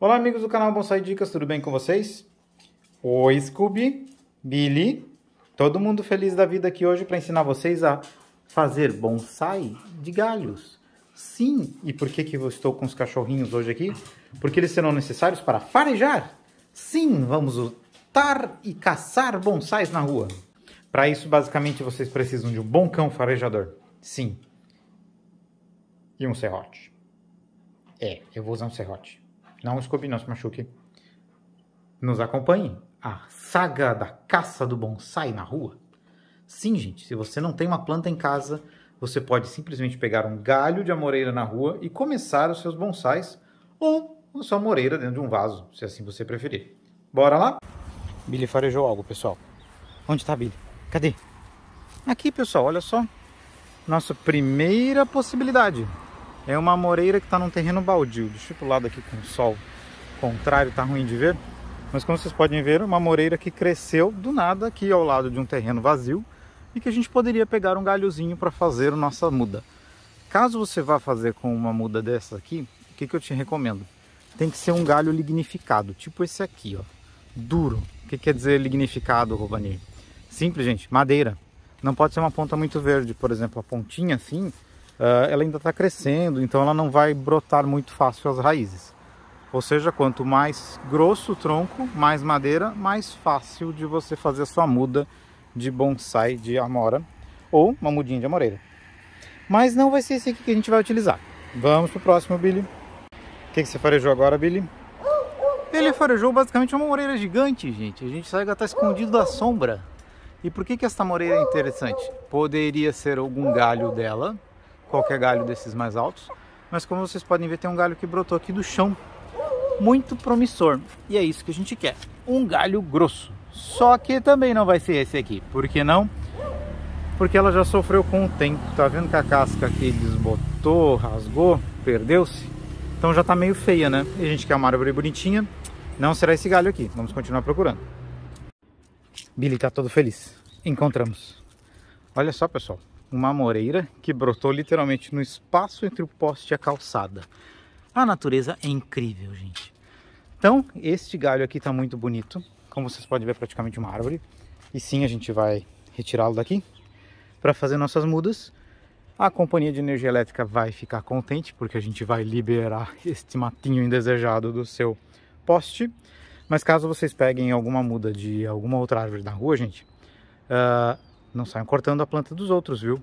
Olá, amigos do canal Bonsai Dicas, tudo bem com vocês? Oi, Scooby, Billy, todo mundo feliz da vida aqui hoje para ensinar vocês a fazer bonsai de galhos. Sim, e por que, que eu estou com os cachorrinhos hoje aqui? Porque eles serão necessários para farejar. Sim, vamos lutar e caçar bonsais na rua. Para isso, basicamente, vocês precisam de um bom cão farejador. Sim. E um serrote. É, eu vou usar um serrote não desculpe, não se machuque. Nos acompanhe. A saga da caça do bonsai na rua. Sim, gente, se você não tem uma planta em casa, você pode simplesmente pegar um galho de amoreira na rua e começar os seus bonsais ou a sua amoreira dentro de um vaso, se assim você preferir. Bora lá? Billy farejou algo, pessoal. Onde está Billy? Cadê? Aqui, pessoal, olha só. Nossa primeira possibilidade. É uma moreira que está num terreno baldio. Deixa eu pro lado aqui com o sol contrário, tá ruim de ver. Mas como vocês podem ver, é uma moreira que cresceu do nada aqui ao lado de um terreno vazio e que a gente poderia pegar um galhozinho para fazer a nossa muda. Caso você vá fazer com uma muda dessa aqui, o que, que eu te recomendo? Tem que ser um galho lignificado, tipo esse aqui, ó, duro. O que quer dizer lignificado, Rovani? Simples, gente, madeira. Não pode ser uma ponta muito verde, por exemplo, a pontinha assim ah, ela ainda está crescendo, então ela não vai brotar muito fácil as raízes. Ou seja, quanto mais grosso o tronco, mais madeira, mais fácil de você fazer a sua muda de bonsai de amora ou uma mudinha de amoreira. Mas não vai ser esse aqui que a gente vai utilizar. Vamos pro próximo, Billy. O que, que você farejou agora, Billy? Ele farejou basicamente uma moreira gigante, gente. A gente chega a tá escondido da sombra. E por que, que esta moreira é interessante? Poderia ser algum galho dela, qualquer galho desses mais altos, mas como vocês podem ver, tem um galho que brotou aqui do chão, muito promissor. E é isso que a gente quer, um galho grosso. Só que também não vai ser esse aqui, por que não? Porque ela já sofreu com o tempo, tá vendo que a casca aqui desbotou, rasgou, perdeu-se? Então já tá meio feia, né? E a gente quer uma árvore bonitinha, não será esse galho aqui, vamos continuar procurando. Billy tá todo feliz, encontramos. Olha só, pessoal, uma moreira que brotou literalmente no espaço entre o poste e a calçada. A natureza é incrível, gente. Então, este galho aqui está muito bonito. Como vocês podem ver, é praticamente uma árvore. E sim, a gente vai retirá-lo daqui para fazer nossas mudas. A companhia de energia elétrica vai ficar contente porque a gente vai liberar este matinho indesejado do seu poste. Mas caso vocês peguem alguma muda de alguma outra árvore da rua, gente, uh, não saiam cortando a planta dos outros, viu?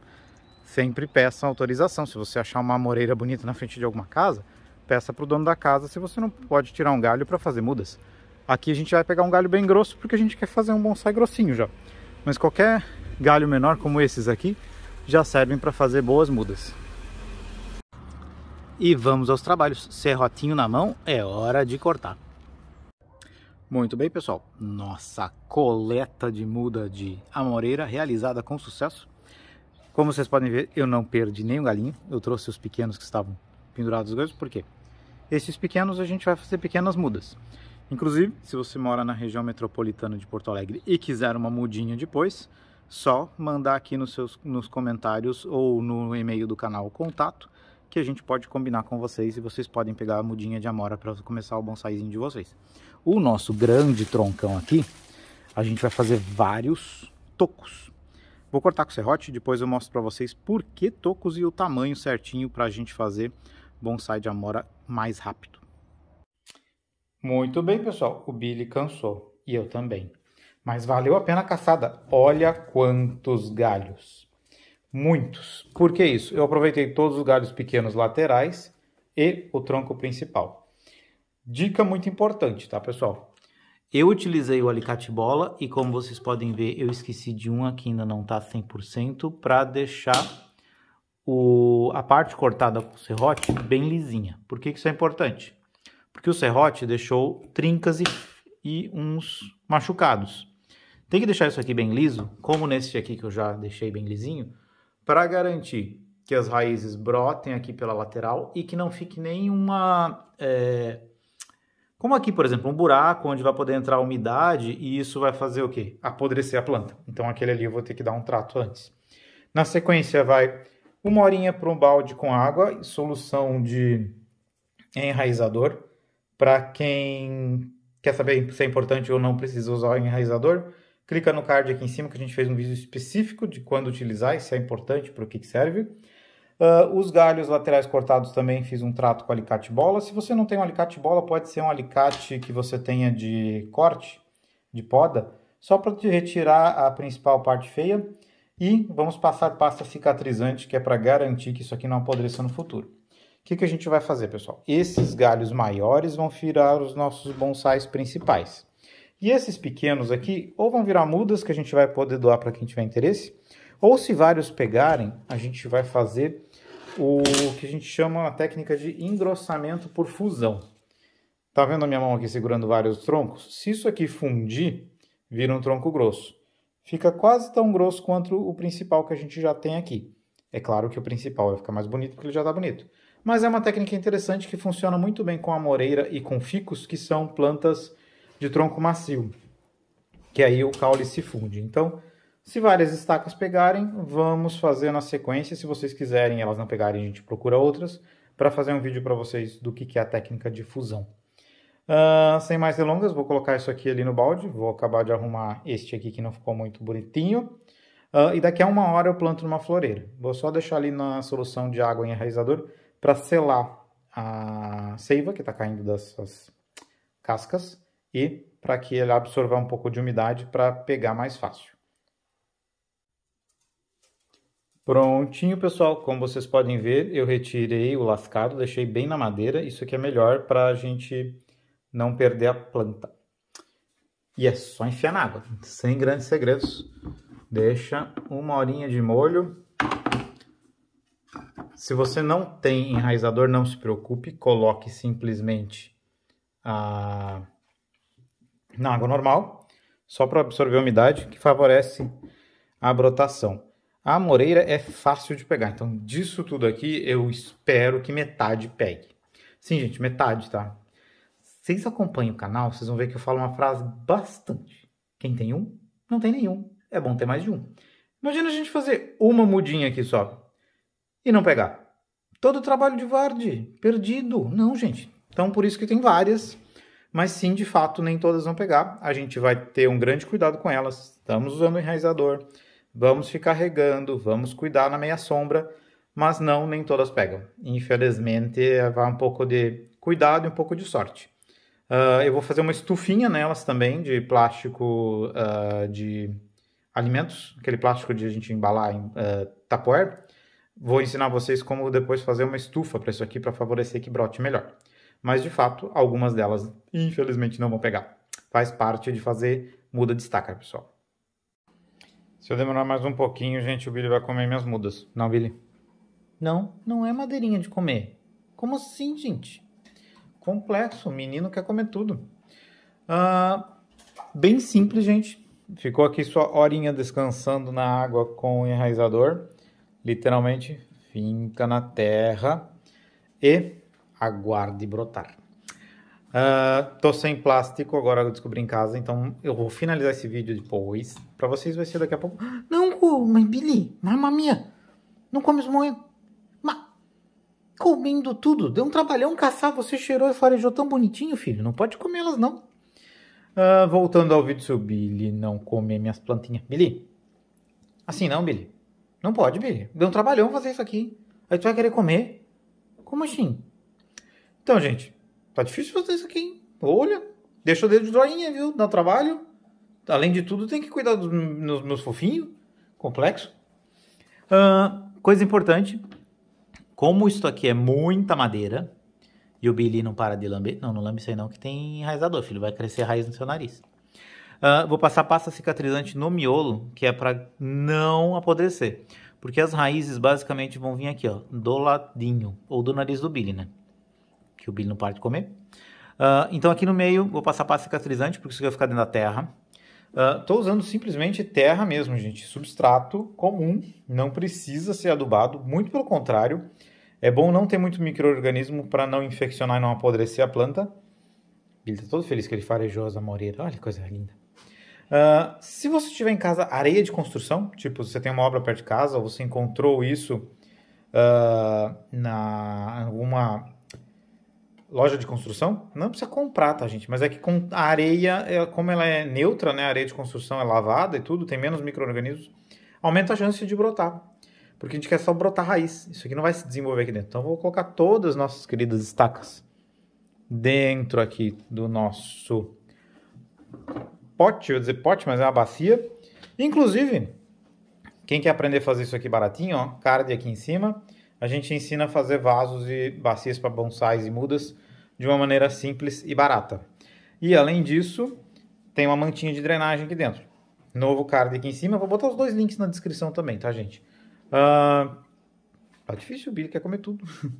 Sempre peçam autorização. Se você achar uma moreira bonita na frente de alguma casa, peça para o dono da casa se você não pode tirar um galho para fazer mudas. Aqui a gente vai pegar um galho bem grosso porque a gente quer fazer um bonsai grossinho já. Mas qualquer galho menor como esses aqui já servem para fazer boas mudas. E vamos aos trabalhos. Serrotinho na mão, é hora de cortar. Muito bem, pessoal. Nossa coleta de muda de amoreira realizada com sucesso. Como vocês podem ver, eu não perdi nenhum galinho. Eu trouxe os pequenos que estavam pendurados dois, por quê? Esses pequenos a gente vai fazer pequenas mudas. Inclusive, se você mora na região metropolitana de Porto Alegre e quiser uma mudinha depois, só mandar aqui nos seus nos comentários ou no e-mail do canal contato que a gente pode combinar com vocês e vocês podem pegar a mudinha de amora para começar o bonsaizinho de vocês. O nosso grande troncão aqui, a gente vai fazer vários tocos. Vou cortar com serrote, depois eu mostro para vocês por que tocos e o tamanho certinho para a gente fazer bonsai de amora mais rápido. Muito bem, pessoal. O Billy cansou e eu também. Mas valeu a pena a caçada. Olha quantos galhos muitos. Por que isso? Eu aproveitei todos os galhos pequenos laterais e o tronco principal. Dica muito importante, tá, pessoal? Eu utilizei o alicate bola e como vocês podem ver, eu esqueci de um aqui, ainda não tá 100%, para deixar o, a parte cortada com o serrote bem lisinha. Por que, que isso é importante? Porque o serrote deixou trincas e, e uns machucados. Tem que deixar isso aqui bem liso, como nesse aqui que eu já deixei bem lisinho, para garantir que as raízes brotem aqui pela lateral e que não fique nenhuma. É, como aqui, por exemplo, um buraco onde vai poder entrar umidade e isso vai fazer o quê? Apodrecer a planta. Então aquele ali eu vou ter que dar um trato antes. Na sequência vai uma horinha para um balde com água, solução de enraizador. Para quem quer saber se é importante ou não, precisa usar o enraizador. Clica no card aqui em cima que a gente fez um vídeo específico de quando utilizar, isso é importante para o que, que serve. Uh, os galhos laterais cortados também fiz um trato com alicate bola. Se você não tem um alicate bola, pode ser um alicate que você tenha de corte, de poda, só para retirar a principal parte feia. E vamos passar pasta cicatrizante, que é para garantir que isso aqui não apodreça no futuro. O que, que a gente vai fazer, pessoal? Esses galhos maiores vão virar os nossos bonsais principais. E esses pequenos aqui ou vão virar mudas que a gente vai poder doar para quem tiver interesse, ou se vários pegarem, a gente vai fazer o que a gente chama a técnica de engrossamento por fusão. Tá vendo a minha mão aqui segurando vários troncos? Se isso aqui fundir, vira um tronco grosso. Fica quase tão grosso quanto o principal que a gente já tem aqui. É claro que o principal vai ficar mais bonito porque ele já está bonito. Mas é uma técnica interessante que funciona muito bem com a moreira e com ficus, que são plantas de tronco macio, que aí o caule se funde. Então, se várias estacas pegarem, vamos fazer na sequência. Se vocês quiserem elas não pegarem, a gente procura outras para fazer um vídeo para vocês do que, que é a técnica de fusão. Uh, sem mais delongas, vou colocar isso aqui ali no balde. Vou acabar de arrumar este aqui que não ficou muito bonitinho. Uh, e daqui a uma hora eu planto numa floreira. Vou só deixar ali na solução de água em enraizador para selar a seiva que está caindo dessas cascas e para que ele absorva um pouco de umidade para pegar mais fácil. Prontinho, pessoal. Como vocês podem ver, eu retirei o lascado, deixei bem na madeira. Isso aqui é melhor para a gente não perder a planta. E é só enfiar na água, sem grandes segredos. Deixa uma horinha de molho. Se você não tem enraizador, não se preocupe. Coloque simplesmente a na água normal, só para absorver a umidade, que favorece a brotação. A moreira é fácil de pegar, então disso tudo aqui eu espero que metade pegue. Sim, gente, metade, tá? Vocês acompanham o canal, vocês vão ver que eu falo uma frase bastante. Quem tem um, não tem nenhum. É bom ter mais de um. Imagina a gente fazer uma mudinha aqui só e não pegar. Todo o trabalho de Varde perdido. Não, gente. Então por isso que tem várias mas sim, de fato, nem todas vão pegar. A gente vai ter um grande cuidado com elas. Estamos usando enraizador, vamos ficar regando, vamos cuidar na meia sombra, mas não, nem todas pegam. Infelizmente, vai um pouco de cuidado e um pouco de sorte. Uh, eu vou fazer uma estufinha nelas também de plástico uh, de alimentos, aquele plástico de a gente embalar em uh, ah, Tupperware. Vou ensinar vocês como depois fazer uma estufa para isso aqui para favorecer que brote melhor. Mas de fato, algumas delas infelizmente não vão pegar. Faz parte de fazer muda de estaca, pessoal. Se eu demorar mais um pouquinho, gente, o Billy vai comer minhas mudas. Não, Billy? Não, não é madeirinha de comer. Como assim, gente? Complexo, o menino quer comer tudo. Ah, bem simples, gente. Ficou aqui sua horinha descansando na água com o enraizador. Literalmente, finca na terra. E aguarde brotar. Uh, tô sem plástico, agora eu descobri em casa, então eu vou finalizar esse vídeo depois. Pra vocês vai ser daqui a pouco. Não, mas Billy, mamma mia, não comes moído. Mas comendo tudo, deu um trabalhão caçar, você cheirou e farejou tão bonitinho, filho. Não pode comer elas, não. Uh, voltando ao vídeo, seu Billy não comer minhas plantinhas. Billy, assim não, Billy. Não pode, Billy. Deu um trabalhão fazer isso aqui. Aí tu vai querer comer. Como assim? Então, gente, tá difícil fazer isso aqui, hein? Olha, deixa o dedo de joinha, viu? Dá trabalho. Além de tudo, tem que cuidar dos meus, meus fofinhos. Complexo. Uh, coisa importante. Como isso aqui é muita madeira, e o Billy não para de lamber. Não, não lambe isso aí não, que tem enraizador, filho. Vai crescer raiz no seu nariz. Uh, vou passar pasta cicatrizante no miolo, que é para não apodrecer. Porque as raízes basicamente vão vir aqui, ó, do ladinho, ou do nariz do Billy, né? que o Billy não para de comer. Uh, então aqui no meio vou passar pasta cicatrizante, porque isso vai ficar dentro da terra. Estou uh, ah, usando simplesmente terra mesmo, gente, substrato comum, não precisa ser adubado, muito pelo contrário. É bom não ter muito microorganismo para não infeccionar e não apodrecer a planta. Billy está todo feliz que ele farejou as amoreiras, olha que coisa linda. Uh, se você tiver em casa areia de construção, tipo você tem uma obra perto de casa, ou você encontrou isso uh, na alguma loja de construção, não precisa comprar, tá, gente? Mas é que com a areia, é, como ela é neutra, né? A areia de construção é lavada e tudo, tem menos micro-organismos, aumenta a chance de brotar. Porque a gente quer só brotar raiz. Isso aqui não vai se desenvolver aqui dentro. Então, eu vou colocar todas as nossas queridas estacas dentro aqui do nosso pote. Eu ia dizer pote, mas é uma bacia. Inclusive, quem quer aprender a fazer isso aqui baratinho, ó, card aqui em cima a gente ensina a fazer vasos e bacias para bonsais e mudas de uma maneira simples e barata. E além disso, tem uma mantinha de drenagem aqui dentro. Novo card aqui em cima. Vou botar os dois links na descrição também, tá, gente? Uh, tá difícil, o Billy quer comer tudo.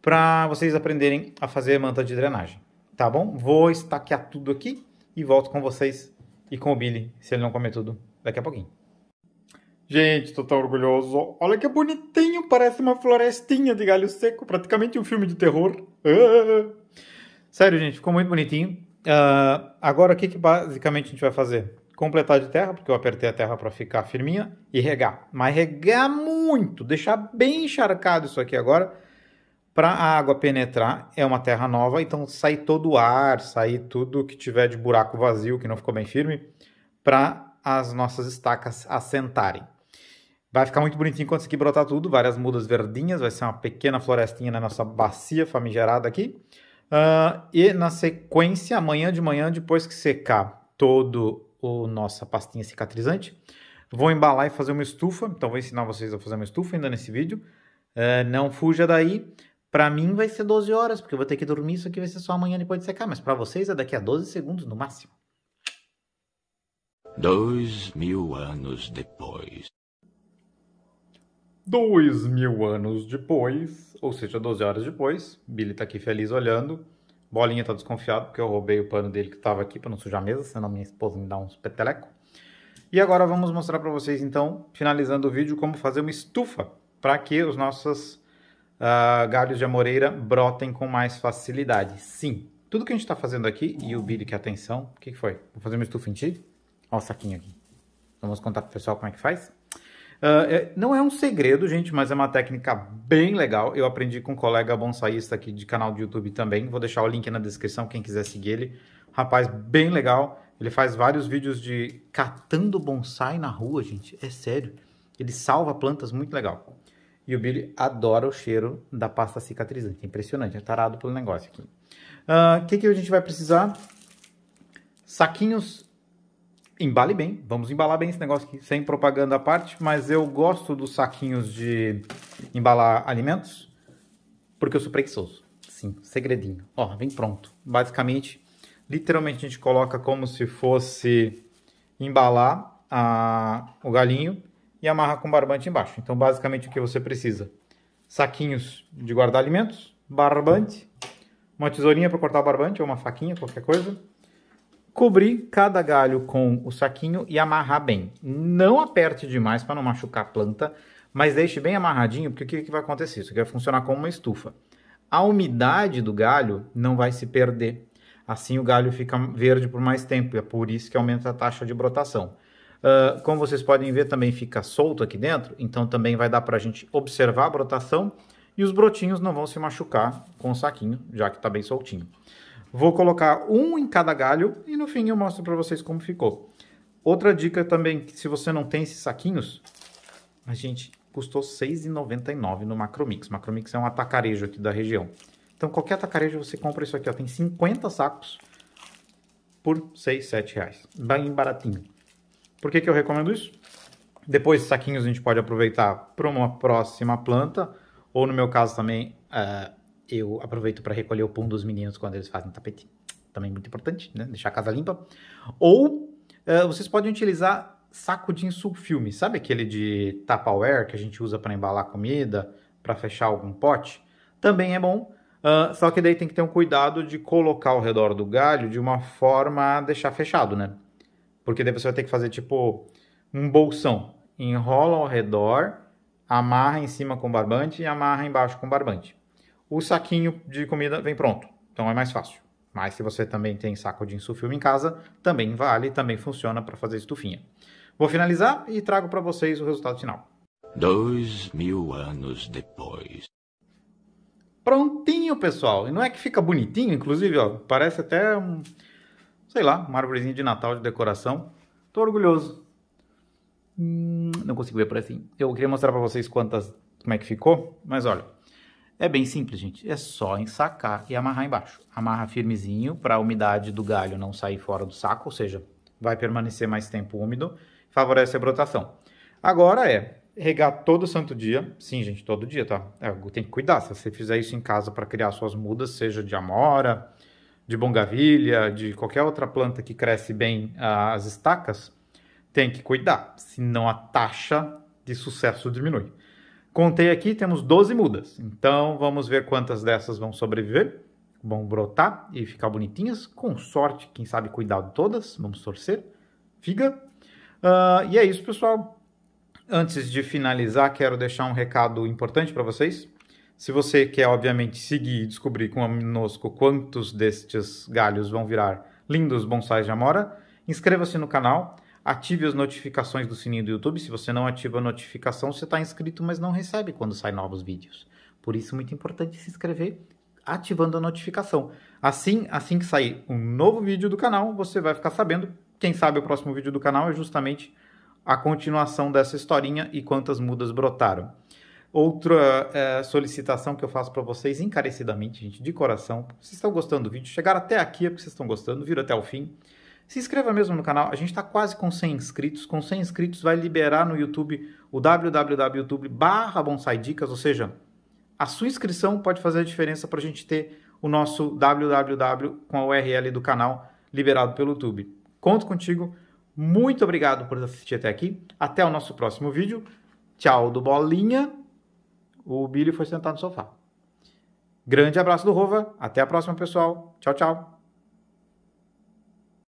para vocês aprenderem a fazer manta de drenagem, tá bom? Vou estaquear tudo aqui e volto com vocês e com o Billy, se ele não comer tudo, daqui a pouquinho. Gente, tô tão orgulhoso. Olha que bonitinho, parece uma florestinha de galho seco, praticamente um filme de terror. Ah. Sério, gente, ficou muito bonitinho. Uh, agora, o que, que basicamente a gente vai fazer? Completar de terra, porque eu apertei a terra para ficar firminha, e regar. Mas regar muito, deixar bem encharcado isso aqui agora, para a água penetrar. É uma terra nova, então sair todo o ar, sair tudo que tiver de buraco vazio, que não ficou bem firme, para as nossas estacas assentarem. Vai ficar muito bonitinho quando isso aqui brotar tudo, várias mudas verdinhas, vai ser uma pequena florestinha na nossa bacia famigerada aqui. Uh, e na sequência, amanhã de manhã, depois que secar todo o nossa pastinha cicatrizante, vou embalar e fazer uma estufa. Então vou ensinar vocês a fazer uma estufa ainda nesse vídeo. Uh, não fuja daí. Para mim vai ser 12 horas, porque eu vou ter que dormir. Isso aqui vai ser só amanhã depois de secar, mas para vocês é daqui a 12 segundos no máximo. Dois mil anos depois. Dois mil anos depois, ou seja, 12 horas depois, Billy tá aqui feliz olhando. Bolinha tá desconfiado, porque eu roubei o pano dele que tava aqui para não sujar a mesa, senão minha esposa me dá uns peteleco. E agora vamos mostrar para vocês, então, finalizando o vídeo, como fazer uma estufa para que os nossos uh, galhos de amoreira brotem com mais facilidade. Sim, tudo que a gente está fazendo aqui, e o Billy que é atenção, o que, que foi? Vou fazer uma estufa em ti? Ó o saquinho aqui. Vamos contar pro pessoal como é que faz? Ah, é, não é um segredo, gente, mas é uma técnica bem legal. Eu aprendi com um colega bonsaísta aqui de canal do YouTube também. Vou deixar o link na descrição, quem quiser seguir ele. Rapaz, bem legal. Ele faz vários vídeos de catando bonsai na rua, gente. É sério. Ele salva plantas, muito legal. E o Billy adora o cheiro da pasta cicatrizante. É impressionante, é tarado pelo negócio aqui. O uh, ah, que, que a gente vai precisar? Saquinhos Embale bem, vamos embalar bem esse negócio aqui, sem propaganda à parte, mas eu gosto dos saquinhos de embalar alimentos, porque eu sou preguiçoso. Sim, segredinho. Ó, vem pronto. Basicamente, literalmente a gente coloca como se fosse embalar a, o galinho e amarra com barbante embaixo. Então, basicamente, o que você precisa? Saquinhos de guardar alimentos, barbante, uma tesourinha para cortar o barbante ou uma faquinha, qualquer coisa, Cobrir cada galho com o saquinho e amarrar bem. Não aperte demais para não machucar a planta, mas deixe bem amarradinho, porque o que, que vai acontecer? Isso aqui vai funcionar como uma estufa. A umidade do galho não vai se perder. Assim o galho fica verde por mais tempo, e é por isso que aumenta a taxa de brotação. Uh, como vocês podem ver, também fica solto aqui dentro, então também vai dar para a gente observar a brotação e os brotinhos não vão se machucar com o saquinho, já que está bem soltinho. Vou colocar um em cada galho e no fim eu mostro para vocês como ficou. Outra dica também, se você não tem esses saquinhos, a gente custou R$ 6,99 no Macromix. Macromix é um atacarejo aqui da região. Então qualquer atacarejo você compra isso aqui, ó, tem 50 sacos por R$ 6, reais. Bem baratinho. Por que, que eu recomendo isso? Depois esses saquinhos a gente pode aproveitar para uma próxima planta, ou no meu caso também, é, eu aproveito para recolher o pum dos meninos quando eles fazem tapete. Também muito importante, né? Deixar a casa limpa. Ou uh, vocês podem utilizar saco de insulfilme, sabe aquele de Tupperware que a gente usa para embalar comida, para fechar algum pote? Também é bom, uh, só que daí tem que ter um cuidado de colocar ao redor do galho de uma forma a deixar fechado, né? Porque daí você vai ter que fazer tipo um bolsão. Enrola ao redor, amarra em cima com barbante e amarra embaixo com barbante o saquinho de comida vem pronto. Então é mais fácil. Mas se você também tem saco de insufilme em casa, também vale, também funciona para fazer estufinha. Vou finalizar e trago para vocês o resultado final. Dois mil anos depois. Prontinho, pessoal. E não é que fica bonitinho, inclusive, ó, parece até um, sei lá, uma árvorezinha de Natal de decoração. Tô orgulhoso. Hum, não consigo ver por assim. Eu queria mostrar para vocês quantas, como é que ficou, mas olha. É bem simples, gente. É só ensacar e amarrar embaixo. Amarra firmezinho para a umidade do galho não sair fora do saco, ou seja, vai permanecer mais tempo úmido, favorece a brotação. Agora é regar todo santo dia. Sim, gente, todo dia, tá? É, tem que cuidar. Se você fizer isso em casa para criar suas mudas, seja de amora, de bongavilha, de qualquer outra planta que cresce bem ah, as estacas, tem que cuidar, senão a taxa de sucesso diminui. Contei aqui, temos 12 mudas. Então vamos ver quantas dessas vão sobreviver, vão brotar e ficar bonitinhas. Com sorte, quem sabe cuidar de todas, vamos torcer. Figa. Uh, e é isso, pessoal. Antes de finalizar, quero deixar um recado importante para vocês. Se você quer, obviamente, seguir e descobrir conosco quantos destes galhos vão virar lindos bonsais de amora, inscreva-se no canal Ative as notificações do sininho do YouTube. Se você não ativa a notificação, você está inscrito, mas não recebe quando saem novos vídeos. Por isso, é muito importante se inscrever ativando a notificação. Assim, assim que sair um novo vídeo do canal, você vai ficar sabendo. Quem sabe o próximo vídeo do canal é justamente a continuação dessa historinha e quantas mudas brotaram. Outra é, solicitação que eu faço para vocês encarecidamente, gente, de coração. Vocês estão gostando do vídeo? Chegaram até aqui é porque vocês estão gostando, viram até o fim. Se inscreva mesmo no canal, a gente está quase com 100 inscritos. Com 100 inscritos vai liberar no YouTube o www.youtube barra bonsai dicas, ou seja, a sua inscrição pode fazer a diferença para a gente ter o nosso www com a URL do canal liberado pelo YouTube. Conto contigo. Muito obrigado por assistir até aqui. Até o nosso próximo vídeo. Tchau do Bolinha. O Billy foi sentar no sofá. Grande abraço do Rova. Até a próxima, pessoal. Tchau, tchau.